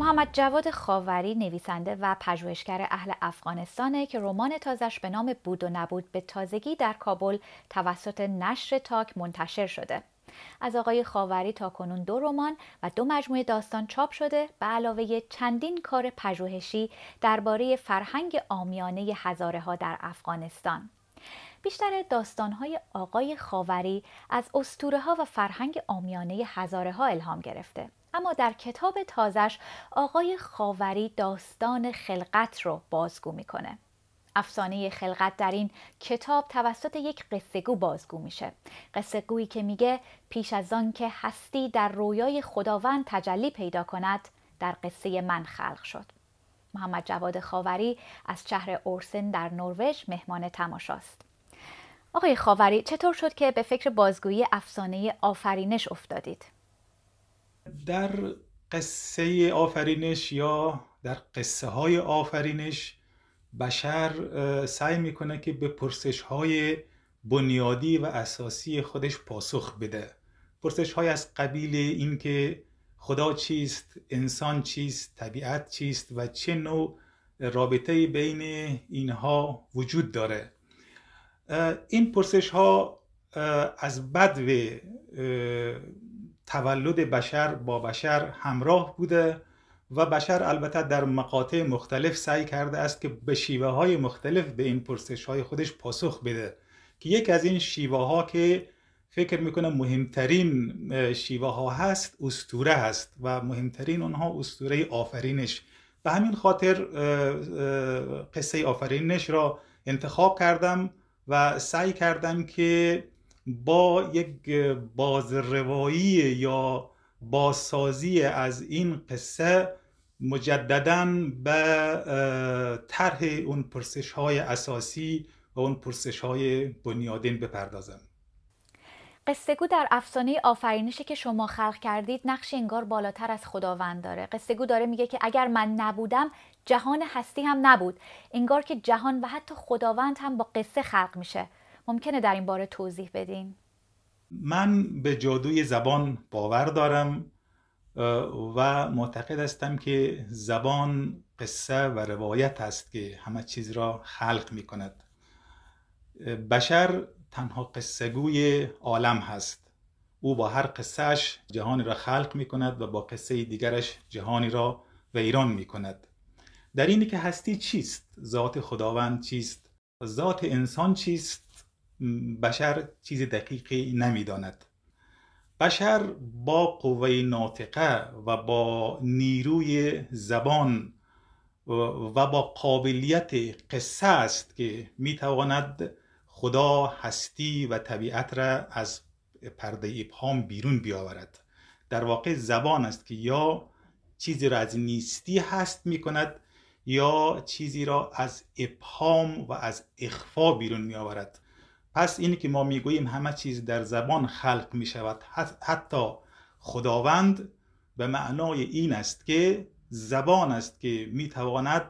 محمد جواد خاوری نویسنده و پژوهشگر اهل افغانستانه که رمان تازش به نام بود و نبود به تازگی در کابل توسط نشر تاک منتشر شده. از آقای خاوری تا کنون دو رمان و دو مجموعه داستان چاپ شده به علاوه چندین کار پژوهشی درباره فرهنگ آمیانه هزاره ها در افغانستان. بیشتر داستانهای آقای خاوری از استوره ها و فرهنگ آمیانه هزاره ها الهام گرفته. اما در کتاب تازش آقای خاوری داستان خلقت رو بازگو میکنه افسانه خلقت در این کتاب توسط یک قصهگو بازگو میشه قصهگویی که میگه پیش از آن که هستی در رویای خداوند تجلی پیدا کند در قصه من خلق شد محمد جواد خاوری از شهر اورسن در نروژ مهمان تماشاست آقای خاوری چطور شد که به فکر بازگویی افسانه آفرینش افتادید در قصه آفرینش یا در قصه های آفرینش بشر سعی میکنه که به پرسش های بنیادی و اساسی خودش پاسخ بده پرسش های از قبیل اینکه خدا چیست انسان چیست طبیعت چیست و چه نوع رابطه بین اینها وجود داره این پرسش ها از بدو تولد بشر با بشر همراه بوده و بشر البته در مقاطع مختلف سعی کرده است که به شیوه های مختلف به این پرسش های خودش پاسخ بده که یک از این شیوه ها که فکر میکنم مهمترین شیوه ها هست استوره هست و مهمترین آنها استوره آفرینش به همین خاطر قصه آفرینش را انتخاب کردم و سعی کردم که با یک بازروایی یا بازسازی از این قصه مجددا به طرح اون پرسش های اساسی و اون پرسش های بنیادین بپردازم قصهگو در افسانه آفرینشی که شما خلق کردید نقش انگار بالاتر از خداوند داره قصهگو داره میگه که اگر من نبودم جهان هستی هم نبود انگار که جهان و حتی خداوند هم با قصه خلق میشه ممکنه در این باره توضیح بدین؟ من به جادوی زبان باور دارم و معتقد هستم که زبان قصه و روایت است که همه چیز را خلق می کند بشر تنها گوی عالم هست او با هر قصهش جهانی را خلق می کند و با قصه دیگرش جهانی را ویران می کند در اینی که هستی چیست؟ ذات خداوند چیست؟ ذات انسان چیست؟ بشر چیز دقیقی نمیداند بشر با قوه ناطقه و با نیروی زبان و با قابلیت قصه است که میتواند خدا هستی و طبیعت را از پرده ابهام بیرون بیاورد در واقع زبان است که یا چیزی را از نیستی هست می کند یا چیزی را از ابهام و از اخفا بیرون می آورد پس اینی که ما میگوییم همه چیز در زبان خلق می شود حتی خداوند به معنای این است که زبان است که می تواند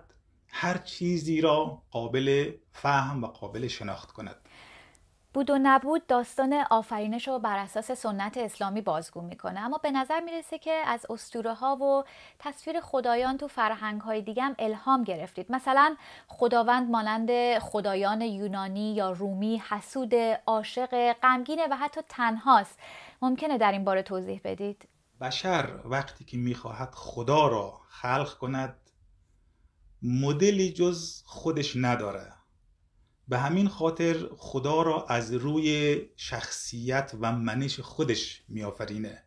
هر چیزی را قابل فهم و قابل شناخت کند بود و نبود داستان آفرینش رو بر اساس سنت اسلامی بازگو میکنه اما به نظر میرسه که از استوره ها و تصویر خدایان تو فرهنگ های دیگه هم الهام گرفتید مثلا خداوند مانند خدایان یونانی یا رومی حسود عاشق غمگینه و حتی تنهاست ممکنه در این باره توضیح بدید بشر وقتی که میخواهد خدا را خلق کند مدلی جز خودش نداره به همین خاطر خدا را از روی شخصیت و منش خودش میآفرینه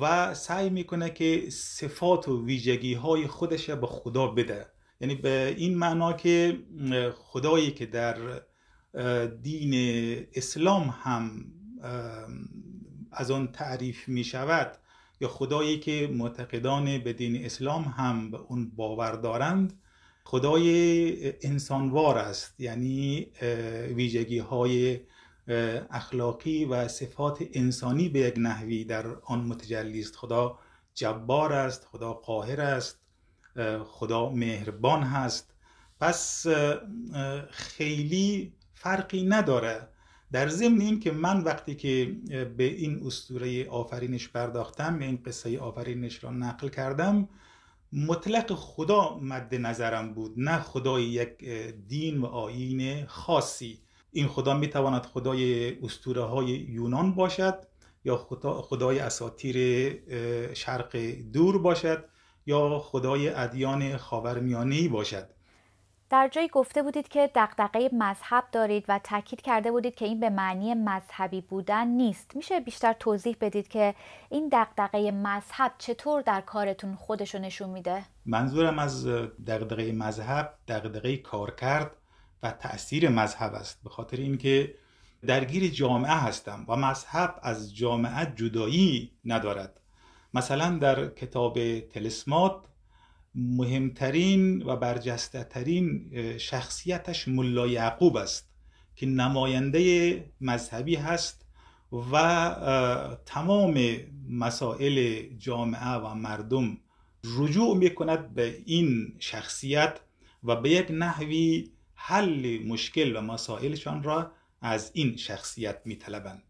و سعی میکنه که صفات و ویژگی های خودش به خدا بده یعنی به این معنا که خدایی که در دین اسلام هم از آن تعریف می شود یا خدایی که معتقدان به دین اسلام هم به اون باور دارند خدای انسانوار است یعنی ویژگی های اخلاقی و صفات انسانی به یک نحوی در آن متجلی است خدا جبار است خدا قاهر است خدا مهربان هست پس خیلی فرقی نداره در ضمن این که من وقتی که به این اسطوره آفرینش پرداختم به این قصه آفرینش را نقل کردم مطلق خدا مد نظرم بود نه خدای یک دین و آیین خاصی این خدا می تواند خدای استوره های یونان باشد یا خدای اساتیر شرق دور باشد یا خدای ادیان خاورمیانه باشد در جایی گفته بودید که دقدقه مذهب دارید و تاکید کرده بودید که این به معنی مذهبی بودن نیست میشه بیشتر توضیح بدید که این دقدقه مذهب چطور در کارتون رو نشون میده منظورم از دقدقه مذهب دقدقه کارکرد و تاثیر مذهب است به خاطر اینکه درگیر جامعه هستم و مذهب از جامعه جدایی ندارد مثلا در کتاب تلسمات مهمترین و برجسته ترین شخصیتش ملا یعقوب است که نماینده مذهبی هست و تمام مسائل جامعه و مردم رجوع میکند به این شخصیت و به یک نحوی حل مشکل و مسائلشان را از این شخصیت میطلبند.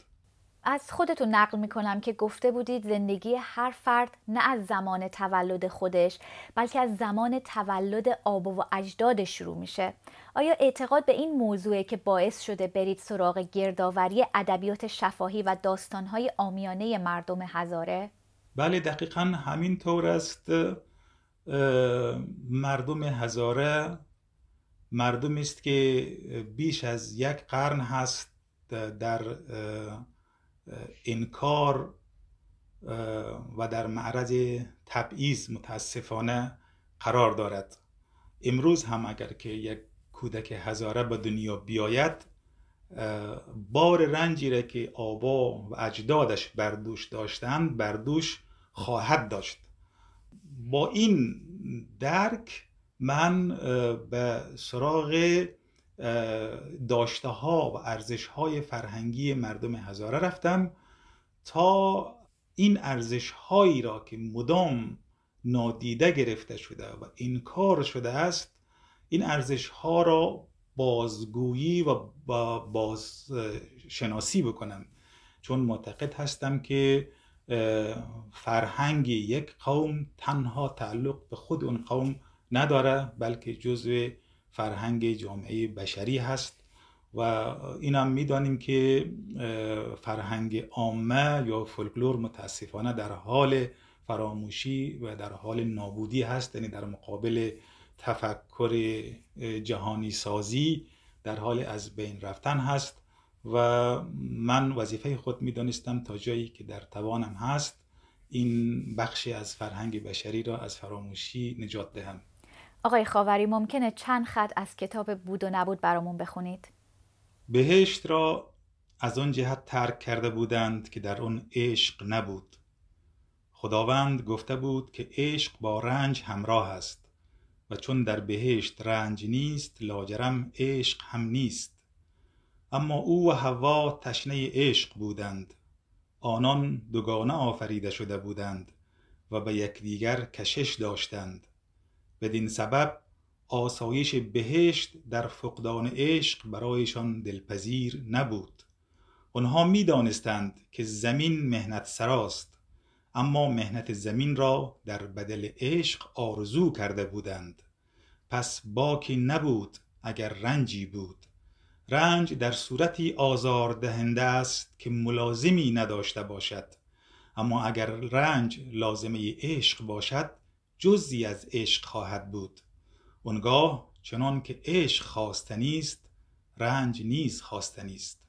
از خودتون نقل میکنم که گفته بودید زندگی هر فرد نه از زمان تولد خودش بلکه از زمان تولد آب و اجداد شروع میشه آیا اعتقاد به این موضوعه که باعث شده برید سراغ گردآوری ادبیات شفاهی و داستانهای آمیانه مردم هزاره؟ بله دقیقا همین طور است مردم هزاره مردم است که بیش از یک قرن هست در انکار و در معرض تبعیض متاسفانه قرار دارد امروز هم اگر که یک کودک هزاره به دنیا بیاید بار رنجی را که آبا و اجدادش بردوش داشتند بر دوش خواهد داشت با این درک من به سراغ داشته ها و ارزش های فرهنگی مردم هزاره رفتم تا این ارزش هایی را که مدام نادیده گرفته شده و انکار شده است این ارزش ها را بازگویی و بازشناسی بکنم چون معتقد هستم که فرهنگ یک قوم تنها تعلق به خود اون قوم نداره بلکه جزو فرهنگ جامعه بشری هست و اینم میدانیم که فرهنگ عامه یا فولکلور متاسفانه در حال فراموشی و در حال نابودی هست یعنی در مقابل تفکر جهانی سازی در حال از بین رفتن هست و من وظیفه خود میدانستم تا جایی که در توانم هست این بخشی از فرهنگ بشری را از فراموشی نجات دهم آقای خاوری ممکنه چند خط از کتاب بود و نبود برامون بخونید؟ بهشت را از آن جهت ترک کرده بودند که در آن عشق نبود خداوند گفته بود که عشق با رنج همراه است و چون در بهشت رنج نیست لاجرم عشق هم نیست اما او و هوا تشنه عشق بودند آنان دوگانه آفریده شده بودند و به یکدیگر کشش داشتند بدین سبب آسایش بهشت در فقدان عشق برایشان دلپذیر نبود آنها میدانستند که زمین مهنت سراست اما مهنت زمین را در بدل عشق آرزو کرده بودند پس باکی نبود اگر رنجی بود رنج در صورتی آزار دهنده است که ملازمی نداشته باشد اما اگر رنج لازمه عشق باشد جزی از عشق خواهد بود اونگاه چنان که عشق خواستنی رنج نیز خواستنیست